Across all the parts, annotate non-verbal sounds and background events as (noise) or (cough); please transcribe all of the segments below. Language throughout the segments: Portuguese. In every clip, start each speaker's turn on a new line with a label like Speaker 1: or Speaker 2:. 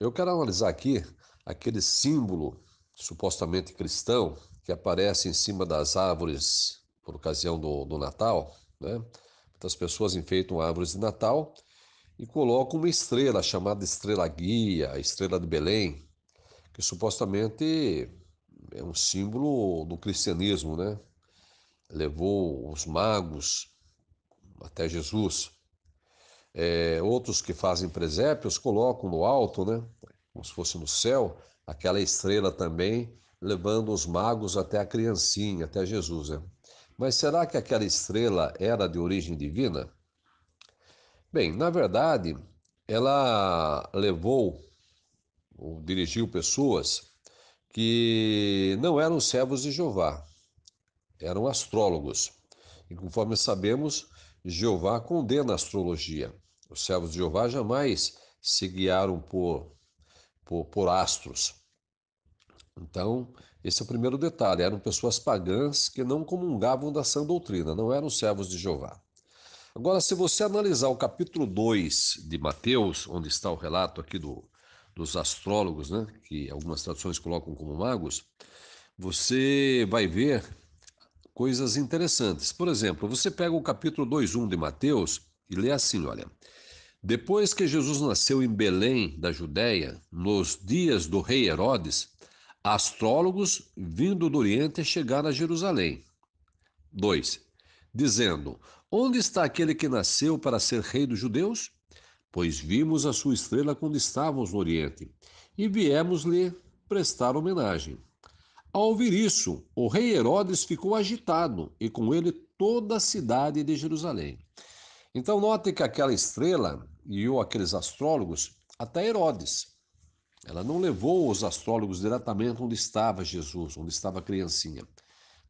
Speaker 1: Eu quero analisar aqui aquele símbolo supostamente cristão que aparece em cima das árvores por ocasião do, do Natal. Né? Muitas pessoas enfeitam árvores de Natal e colocam uma estrela chamada estrela guia, a estrela de Belém, que supostamente é um símbolo do cristianismo, né? Levou os magos até Jesus. É, outros que fazem presépios colocam no alto, né? Como se fosse no céu, aquela estrela também, levando os magos até a criancinha, até Jesus, né? Mas será que aquela estrela era de origem divina? Bem, na verdade, ela levou ou dirigiu pessoas que não eram servos de Jeová, eram astrólogos. E conforme sabemos, Jeová condena a astrologia. Os servos de Jeová jamais se guiaram por, por, por astros. Então, esse é o primeiro detalhe. Eram pessoas pagãs que não comungavam da sã doutrina, não eram servos de Jeová. Agora, se você analisar o capítulo 2 de Mateus, onde está o relato aqui do, dos astrólogos, né, que algumas traduções colocam como magos, você vai ver coisas interessantes. Por exemplo, você pega o capítulo 2.1 de Mateus, e lê assim: olha. Depois que Jesus nasceu em Belém, da Judéia, nos dias do rei Herodes, astrólogos vindo do Oriente chegaram a Jerusalém. 2. Dizendo: Onde está aquele que nasceu para ser rei dos judeus? Pois vimos a sua estrela quando estávamos no Oriente e viemos lhe prestar homenagem. Ao ouvir isso, o rei Herodes ficou agitado e com ele toda a cidade de Jerusalém. Então, note que aquela estrela e ou aqueles astrólogos, até Herodes, ela não levou os astrólogos diretamente onde estava Jesus, onde estava a criancinha,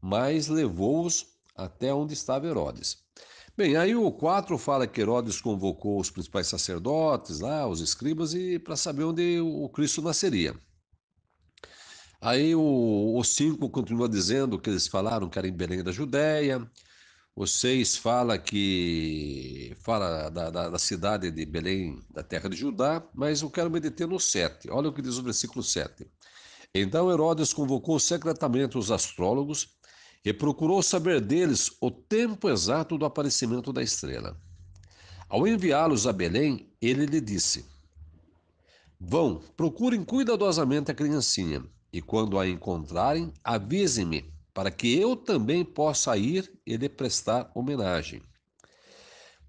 Speaker 1: mas levou-os até onde estava Herodes. Bem, aí o 4 fala que Herodes convocou os principais sacerdotes lá, os escribas, e para saber onde o Cristo nasceria. Aí o 5 continua dizendo que eles falaram que era em Belém da Judéia, vocês fala que fala da, da, da, cidade de Belém, da terra de Judá, mas eu quero me deter no 7. Olha o que diz o versículo 7. Então Herodes convocou secretamente os astrólogos e procurou saber deles o tempo exato do aparecimento da estrela. Ao enviá-los a Belém, ele lhe disse: Vão, procurem cuidadosamente a criancinha, e quando a encontrarem, avisem-me para que eu também possa ir e lhe prestar homenagem.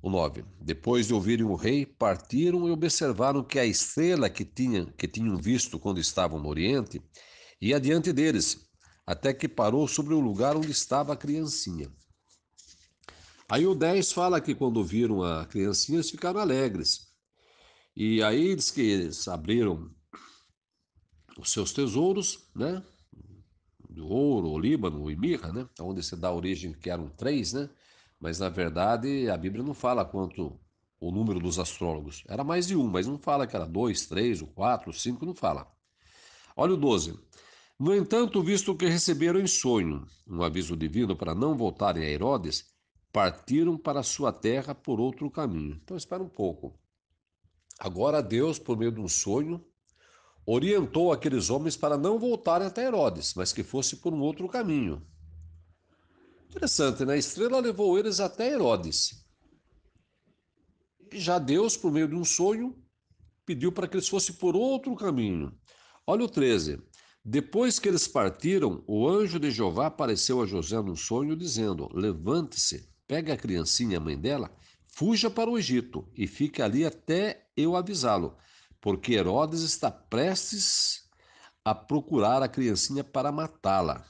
Speaker 1: O 9. Depois de ouvirem o rei, partiram e observaram que a estrela que, que tinham visto quando estavam no Oriente ia adiante deles, até que parou sobre o lugar onde estava a criancinha. Aí o 10 fala que quando viram a criancinha, eles ficaram alegres. E aí eles que eles abriram os seus tesouros, né? do ouro, o Líbano e mirra, né? Então, onde se dá origem que eram três, né? Mas na verdade a Bíblia não fala quanto o número dos astrólogos. Era mais de um, mas não fala que era dois, três, ou quatro, cinco, não fala. Olha o 12. No entanto, visto que receberam em sonho um aviso divino para não voltarem a Herodes, partiram para sua terra por outro caminho. Então espera um pouco. Agora Deus, por meio de um sonho, orientou aqueles homens para não voltarem até Herodes, mas que fosse por um outro caminho. Interessante, né? A estrela levou eles até Herodes. E já Deus, por meio de um sonho, pediu para que eles fossem por outro caminho. Olha o 13. Depois que eles partiram, o anjo de Jeová apareceu a José num sonho, dizendo: Levante-se, pega a criancinha, a mãe dela, fuja para o Egito e fique ali até eu avisá-lo porque Herodes está prestes a procurar a criancinha para matá-la.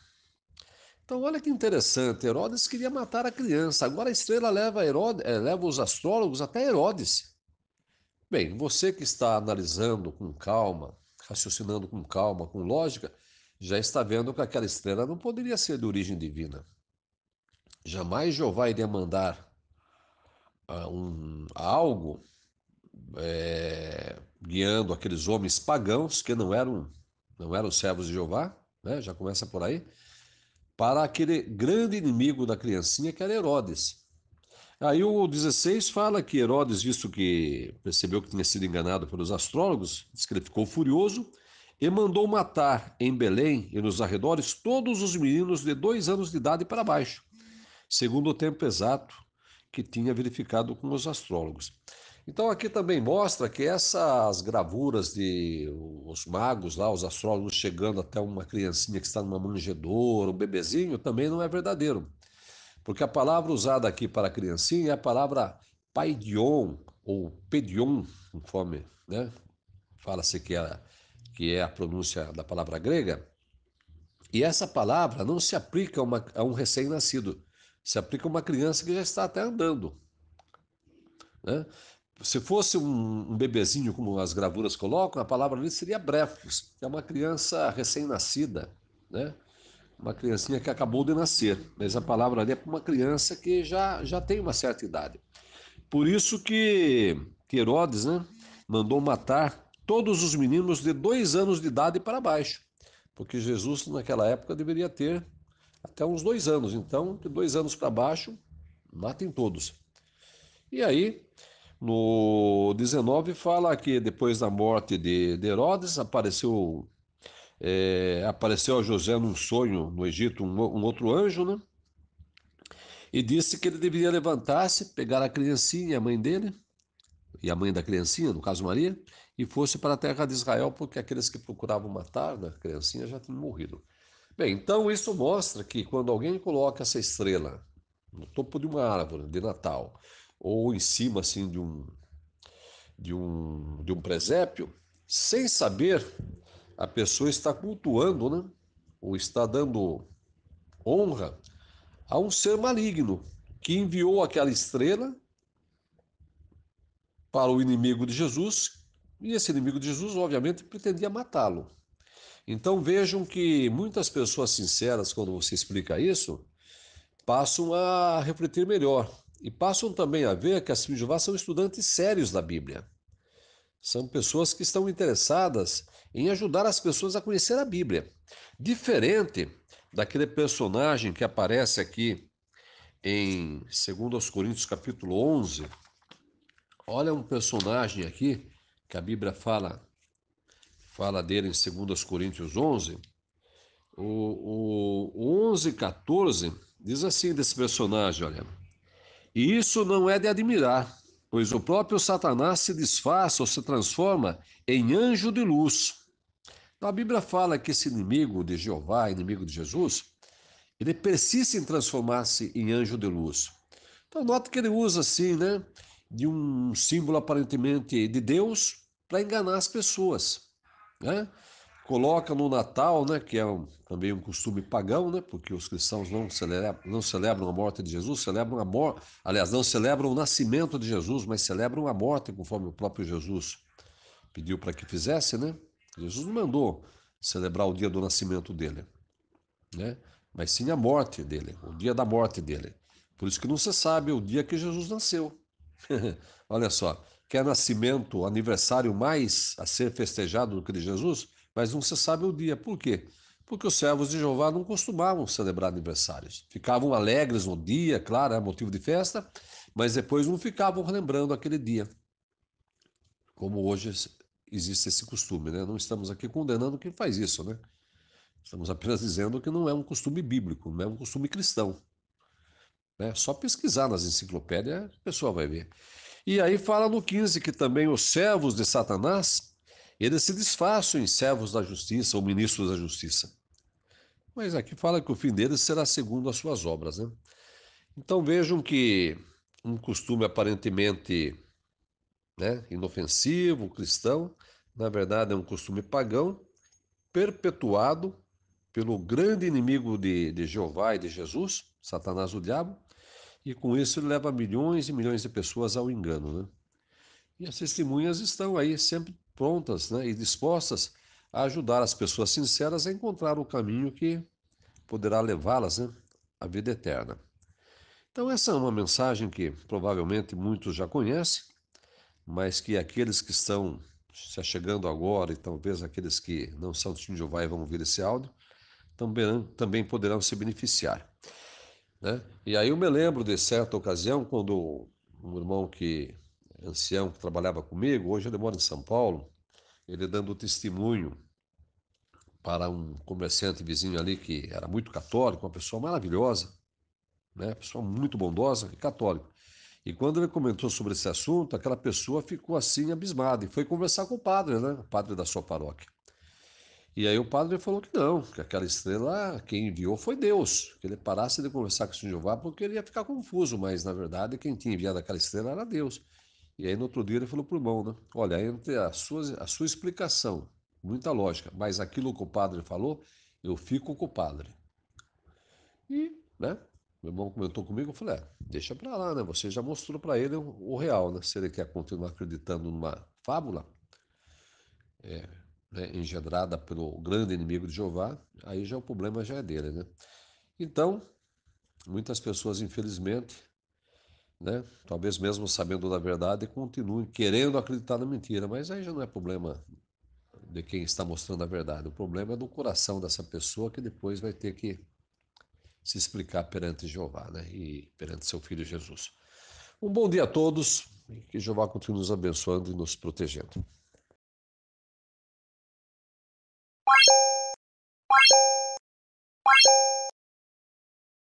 Speaker 1: Então, olha que interessante, Herodes queria matar a criança, agora a estrela leva, Herodes, eh, leva os astrólogos até Herodes. Bem, você que está analisando com calma, raciocinando com calma, com lógica, já está vendo que aquela estrela não poderia ser de origem divina. Jamais Jeová iria mandar uh, um, algo é, guiando aqueles homens pagãos que não eram não eram servos de Jeová, né? já começa por aí, para aquele grande inimigo da criancinha que era Herodes. Aí o 16 fala que Herodes, visto que percebeu que tinha sido enganado pelos astrólogos, diz que ele ficou furioso e mandou matar em Belém e nos arredores todos os meninos de dois anos de idade para baixo, segundo o tempo exato que tinha verificado com os astrólogos. Então aqui também mostra que essas gravuras de os magos lá, os astrólogos chegando até uma criancinha que está numa manjedoura, um bebezinho, também não é verdadeiro. Porque a palavra usada aqui para criancinha é a palavra paidion ou pedion, conforme, né? Fala-se que é, que é a pronúncia da palavra grega. E essa palavra não se aplica a, uma, a um recém-nascido, se aplica a uma criança que já está até andando. Né? se fosse um, um, bebezinho, como as gravuras colocam, a palavra ali seria brefos, que é uma criança recém-nascida, né? Uma criancinha que acabou de nascer, mas a palavra ali é para uma criança que já, já tem uma certa idade. Por isso que, que Herodes né, mandou matar todos os meninos de dois anos de idade para baixo, porque Jesus naquela época deveria ter até uns dois anos, então de dois anos para baixo, matem todos. E aí, no 19 fala que depois da morte de, de Herodes apareceu é, apareceu a José num sonho no Egito um, um outro anjo, né? E disse que ele deveria levantar-se, pegar a criancinha, a mãe dele, e a mãe da criancinha, no caso Maria, e fosse para a terra de Israel, porque aqueles que procuravam matar a criancinha já tinham morrido. Bem, então isso mostra que quando alguém coloca essa estrela no topo de uma árvore de Natal ou em cima assim de um de um de um presépio, sem saber a pessoa está cultuando, né? Ou está dando honra a um ser maligno que enviou aquela estrela para o inimigo de Jesus, e esse inimigo de Jesus, obviamente, pretendia matá-lo. Então vejam que muitas pessoas sinceras, quando você explica isso, passam a refletir melhor e passam também a ver que as Fijuvá são estudantes sérios da Bíblia. São pessoas que estão interessadas em ajudar as pessoas a conhecer a Bíblia. Diferente daquele personagem que aparece aqui em 2 Coríntios capítulo 11. Olha um personagem aqui que a Bíblia fala fala dele em 2 Coríntios 11. O, o, o 11, 14 diz assim desse personagem, olha... E isso não é de admirar, pois o próprio Satanás se disfarça ou se transforma em anjo de luz. Então, a Bíblia fala que esse inimigo de Jeová, inimigo de Jesus, ele persiste em transformar-se em anjo de luz. Então, nota que ele usa assim, né, de um símbolo aparentemente de Deus para enganar as pessoas, né? coloca no Natal, né, que é um, também um costume pagão, né, porque os cristãos não celebram, não celebram a morte de Jesus, celebram a morte, aliás, não celebram o nascimento de Jesus, mas celebram a morte, conforme o próprio Jesus pediu para que fizesse, né? Jesus não mandou celebrar o dia do nascimento dele, né? Mas sim a morte dele, o dia da morte dele. Por isso que não se sabe o dia que Jesus nasceu. (laughs) Olha só, quer é nascimento, aniversário mais a ser festejado do que de Jesus? mas não se sabe o dia. Por quê? Porque os servos de Jeová não costumavam celebrar aniversários. Ficavam alegres no dia, claro, é motivo de festa, mas depois não ficavam lembrando aquele dia. Como hoje existe esse costume, né? Não estamos aqui condenando quem faz isso, né? Estamos apenas dizendo que não é um costume bíblico, não é um costume cristão. Né? Só pesquisar nas enciclopédias, a pessoa vai ver. E aí fala no 15 que também os servos de Satanás eles se disfarçam em servos da justiça ou ministros da justiça. Mas aqui fala que o fim deles será segundo as suas obras. Né? Então vejam que um costume aparentemente né, inofensivo, cristão, na verdade é um costume pagão, perpetuado pelo grande inimigo de, de Jeová e de Jesus, Satanás o diabo, e com isso ele leva milhões e milhões de pessoas ao engano. Né? E as testemunhas estão aí sempre prontas né, e dispostas a ajudar as pessoas sinceras a encontrar o caminho que poderá levá-las né, à vida eterna. Então, essa é uma mensagem que provavelmente muitos já conhecem, mas que aqueles que estão se achegando agora e talvez aqueles que não são do Jeová e vão ouvir esse áudio, também, também poderão se beneficiar. Né? E aí eu me lembro de certa ocasião, quando um irmão que ancião que trabalhava comigo, hoje ele mora em São Paulo, ele dando testemunho para um comerciante vizinho ali que era muito católico, uma pessoa maravilhosa, né? pessoa muito bondosa e católica. E quando ele comentou sobre esse assunto, aquela pessoa ficou assim abismada e foi conversar com o padre, né? o padre da sua paróquia. E aí o padre falou que não, que aquela estrela quem enviou foi Deus, que ele parasse de conversar com o Senhor Jeová porque ele ia ficar confuso, mas na verdade quem tinha enviado aquela estrela era Deus. E aí no outro dia ele falou para o irmão, né? Olha, entre a sua, a sua explicação, muita lógica, mas aquilo que o padre falou, eu fico com o padre. E, hum. né? Meu irmão comentou comigo, eu falei, é, deixa para lá, né? Você já mostrou para ele o real, né? Se ele quer continuar acreditando numa fábula, é, né, engendrada pelo grande inimigo de Jeová, aí já o problema já é dele, né? Então, muitas pessoas, infelizmente, né? Talvez mesmo sabendo da verdade, continuem querendo acreditar na mentira, mas aí já não é problema de quem está mostrando a verdade. O problema é do coração dessa pessoa que depois vai ter que se explicar perante Jeová, né? E perante seu filho Jesus. Um bom dia a todos e que Jeová continue nos abençoando e nos protegendo.